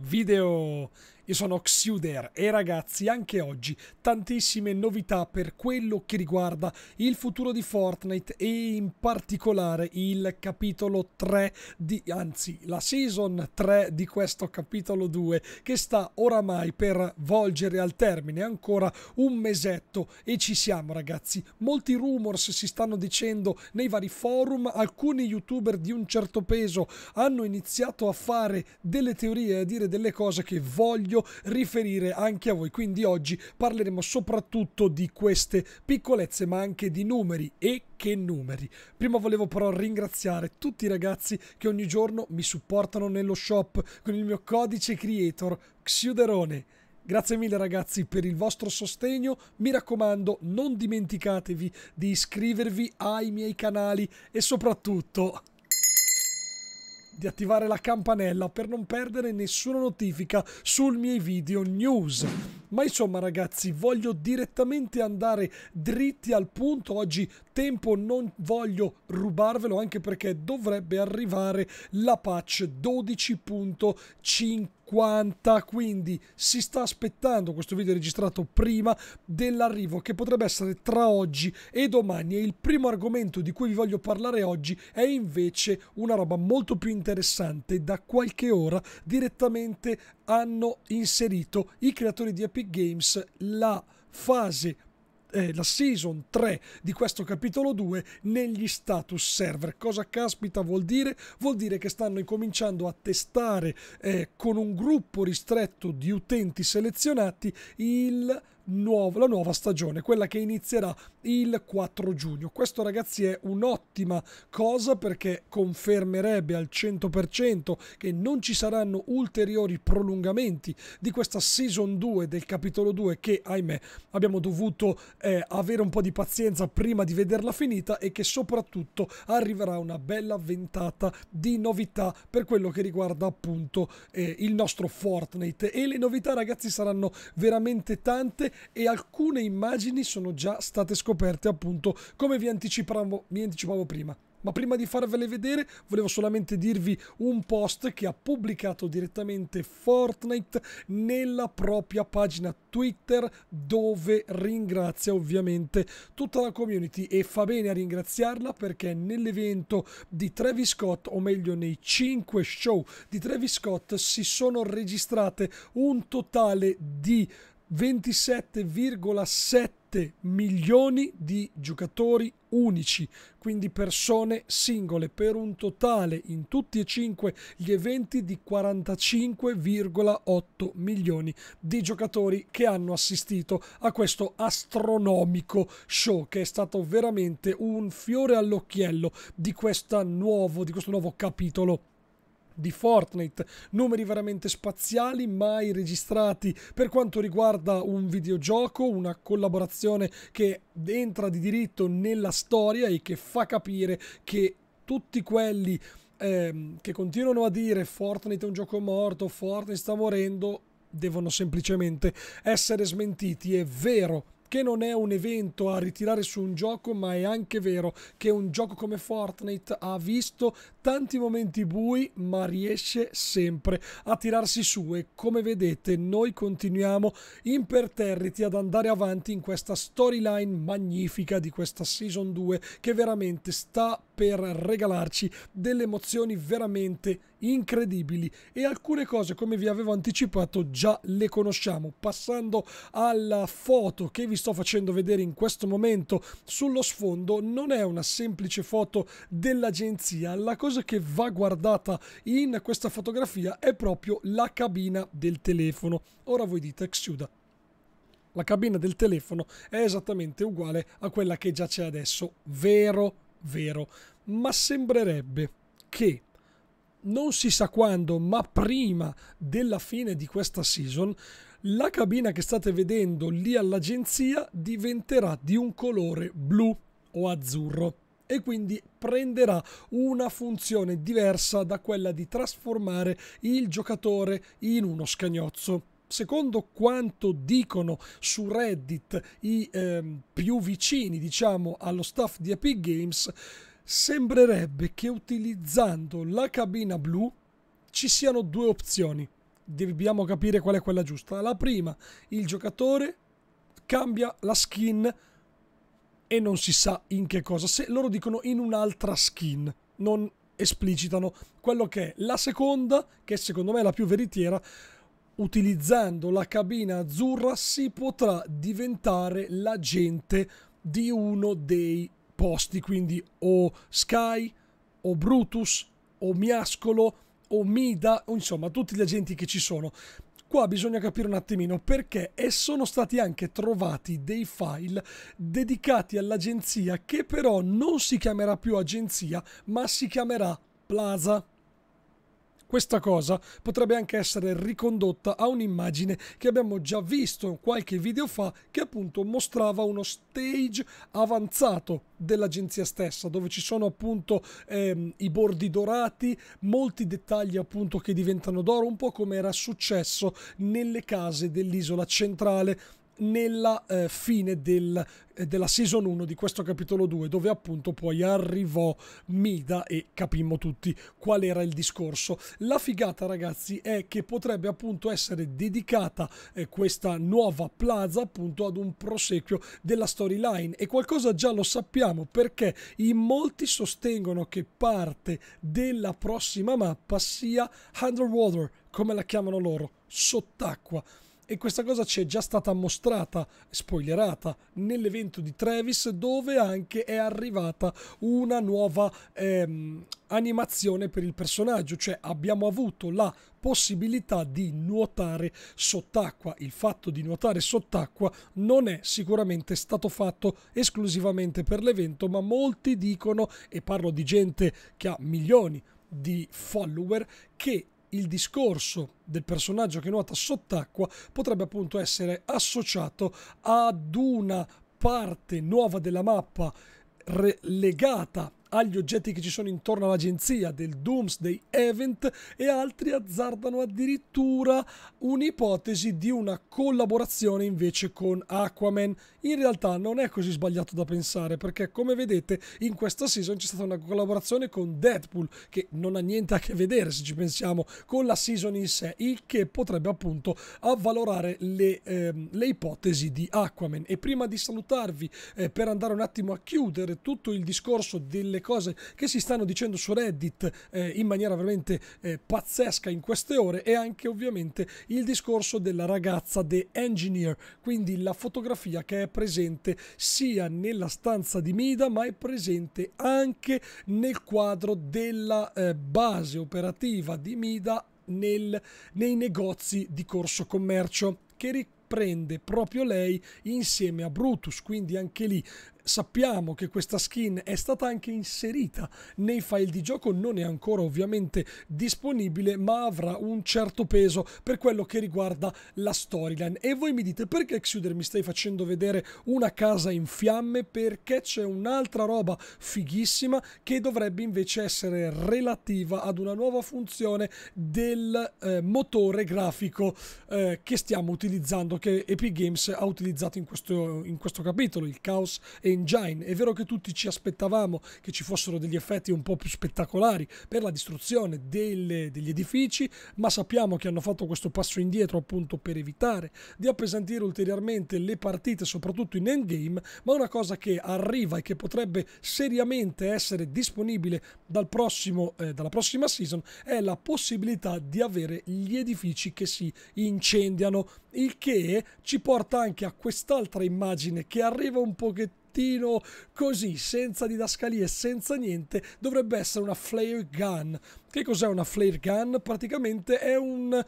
video. Io sono Xuder e ragazzi, anche oggi tantissime novità per quello che riguarda il futuro di Fortnite e in particolare il capitolo 3 di anzi, la season 3 di questo capitolo 2 che sta oramai per volgere al termine, ancora un mesetto e ci siamo ragazzi. Molti rumors si stanno dicendo nei vari forum, alcuni youtuber di un certo peso hanno iniziato a fare delle teorie e a dire parte delle cose che voglio riferire anche a voi. Quindi oggi parleremo soprattutto di queste piccolezze, ma anche di numeri e che numeri. Prima volevo però ringraziare tutti i ragazzi che ogni giorno mi supportano nello shop con il mio codice creator Xiuderone. Grazie mille ragazzi per il vostro sostegno, mi raccomando non dimenticatevi di iscrivervi ai miei canali e soprattutto di attivare la campanella per non perdere nessuna notifica sul miei video news. Ma insomma ragazzi, voglio direttamente andare dritti al punto. Oggi tempo non voglio rubarvelo anche perché dovrebbe arrivare la patch 12.5 50 quindi si sta aspettando questo video registrato prima dell'arrivo che potrebbe essere tra oggi e domani e il primo argomento di cui vi voglio parlare oggi è invece una roba molto più interessante da qualche ora direttamente hanno inserito i creatori di Epic Games la fase eh, la season 3 di questo capitolo 2 negli status server. Cosa caspita vuol dire? Vuol dire che stanno incominciando a testare eh, con un gruppo ristretto di utenti selezionati il nuovo, la nuova stagione, quella che inizierà il 4 giugno. Questo ragazzi è un'ottima cosa perché confermerebbe al 100% che non ci saranno ulteriori prolungamenti di questa season 2 del capitolo 2 che ahimè abbiamo dovuto eh, avere un po' di pazienza prima di vederla finita e che soprattutto arriverà una bella ventata di novità per quello che riguarda appunto eh, il nostro Fortnite e le novità ragazzi saranno veramente tante e alcune immagini sono già state scoperte appunto come vi anticipavo, vi anticipavo prima. Ma prima di farvele vedere volevo solamente dirvi un post che ha pubblicato direttamente Fortnite nella propria pagina Twitter dove ringrazia ovviamente tutta la community e fa bene a ringraziarla perché nell'evento di Travis Scott o meglio nei 5 show di Travis Scott si sono registrate un totale di 27,7 milioni di giocatori unici, quindi persone singole, per un totale in tutti e cinque gli eventi di 45,8 milioni di giocatori che hanno assistito a questo astronomico show che è stato veramente un fiore all'occhiello di, di questo nuovo capitolo di Fortnite, numeri veramente spaziali mai registrati per quanto riguarda un videogioco, una collaborazione che entra di diritto nella storia e che fa capire che tutti quelli eh, che continuano a dire Fortnite è un gioco morto, Fortnite sta morendo, devono semplicemente essere smentiti. È vero che non è un evento a ritirare su un gioco, ma è anche vero che un gioco come Fortnite ha visto tanti momenti bui, ma riesce sempre a tirarsi su e come vedete noi continuiamo imperterriti ad andare avanti in questa storyline magnifica di questa season 2 che veramente sta per regalarci delle emozioni veramente incredibili e alcune cose come vi avevo anticipato già le conosciamo passando alla foto che vi sto facendo vedere in questo momento sullo sfondo non è una semplice foto dell'agenzia la cosa cosa che va guardata in questa fotografia è proprio la cabina del telefono. Ora voi dite, Xiuda, la cabina del telefono è esattamente uguale a quella che già c'è adesso. Vero, vero. Ma sembrerebbe che non si sa quando, ma prima della fine di questa season, la cabina che state vedendo lì all'agenzia diventerà di un colore blu o azzurro e quindi prenderà una funzione diversa da quella di trasformare il giocatore in uno scagnozzo secondo quanto dicono su Reddit i ehm, più vicini, diciamo, allo staff di Epic Games, sembrerebbe che utilizzando la cabina blu ci siano due opzioni. Dobbiamo capire qual è quella giusta. La prima, il giocatore cambia la skin e non si sa in che cosa. Se loro dicono in un'altra skin, non esplicitano quello che è la seconda, che secondo me è la più veritiera. Utilizzando la cabina azzurra si potrà diventare l'agente di uno dei posti, quindi o Sky, o Brutus, o Miascolo, o Mida, o insomma tutti gli agenti che ci sono. Qua bisogna capire un attimino perché e sono stati anche trovati dei file dedicati all'agenzia che però non si chiamerà più agenzia ma si chiamerà Plaza. Questa cosa potrebbe anche essere ricondotta a un'immagine che abbiamo già visto qualche video fa che appunto mostrava uno stage avanzato dell'agenzia stessa dove ci sono appunto ehm, i bordi dorati, molti dettagli appunto che diventano d'oro, un po' come era successo nelle case dell'isola centrale nella eh, fine del, eh, della season 1 di questo capitolo 2 dove appunto poi arrivò Mida e capimmo tutti qual era il discorso. La figata ragazzi è che potrebbe appunto essere dedicata eh, questa nuova plaza appunto ad un proseguio della storyline e qualcosa già lo sappiamo perché in molti sostengono che parte della prossima mappa sia Underwater come la chiamano loro, sott'acqua e questa cosa ci è già stata mostrata, spoilerata, nell'evento di Travis dove anche è arrivata una nuova ehm, animazione per il personaggio, cioè abbiamo avuto la possibilità di nuotare sott'acqua. Il fatto di nuotare sott'acqua non è sicuramente stato fatto esclusivamente per l'evento, ma molti dicono, e parlo di gente che ha milioni di follower, che il discorso del personaggio che nuota sott'acqua potrebbe appunto essere associato ad una parte nuova della mappa legata agli oggetti che ci sono intorno all'agenzia del Doomsday Event e altri azzardano addirittura un'ipotesi di una collaborazione invece con Aquaman. In realtà non è così sbagliato da pensare perché come vedete in questa season c'è stata una collaborazione con Deadpool che non ha niente a che vedere se ci pensiamo con la season in sé, il che potrebbe appunto avvalorare le, ehm, le ipotesi di Aquaman. E prima di salutarvi eh, per andare un attimo a chiudere tutto il discorso delle delle cose che si stanno dicendo su Reddit eh, in maniera veramente eh, pazzesca in queste ore e anche ovviamente il discorso della ragazza The Engineer, quindi la fotografia che è presente sia nella stanza di Mida ma è presente anche nel quadro della eh, base operativa di Mida nel, nei negozi di corso commercio che ricorda prende proprio lei insieme a Brutus, quindi anche lì sappiamo che questa skin è stata anche inserita nei file di gioco, non è ancora ovviamente disponibile, ma avrà un certo peso per quello che riguarda la storyline. E voi mi dite perché Xuder mi stai facendo vedere una casa in fiamme? Perché c'è un'altra roba fighissima che dovrebbe invece essere relativa ad una nuova funzione del eh, motore grafico eh, che stiamo utilizzando, che Epic Games ha utilizzato in questo, in questo capitolo, il Chaos e engine. È vero che tutti ci aspettavamo che ci fossero degli effetti un po' più spettacolari per la distruzione delle, degli edifici, ma sappiamo che hanno fatto questo passo indietro appunto per evitare di appesantire ulteriormente le partite, soprattutto in endgame, ma una cosa che arriva e che potrebbe seriamente essere disponibile dal prossimo, eh, dalla prossima season è la possibilità di avere gli edifici che si incendiano, il che ci porta anche a quest'altra immagine che arriva un pochettino progettino così, senza didascalie, senza niente, dovrebbe essere una flare gun. Che cos'è una flare gun? Praticamente è un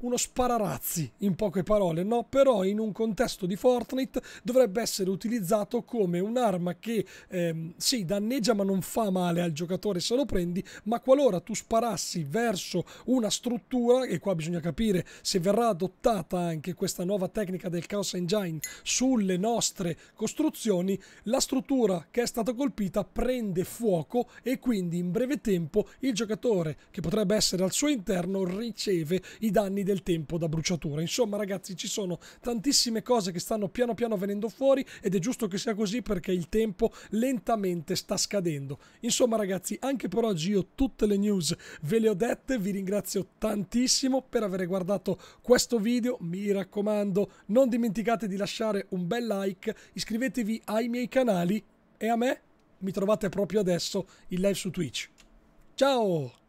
uno spararazzi in poche parole, no? Però in un contesto di Fortnite dovrebbe essere utilizzato come un'arma che ehm, sì, danneggia ma non fa male al giocatore se lo prendi, ma qualora tu sparassi verso una struttura, e qua bisogna capire se verrà adottata anche questa nuova tecnica del Chaos Engine sulle nostre costruzioni, la struttura che è stata colpita prende fuoco e quindi in breve tempo il giocatore che potrebbe essere al suo interno riceve i danni del tempo da bruciatura. Insomma, ragazzi, ci sono tantissime cose che stanno piano piano venendo fuori ed è giusto che sia così perché il tempo lentamente sta scadendo. Insomma, ragazzi, anche per oggi io tutte le news ve le ho dette. Vi ringrazio tantissimo per aver guardato questo video. Mi raccomando, non dimenticate di lasciare un bel like, iscrivetevi ai miei canali e a me mi trovate proprio adesso in live su Twitch. Ciao!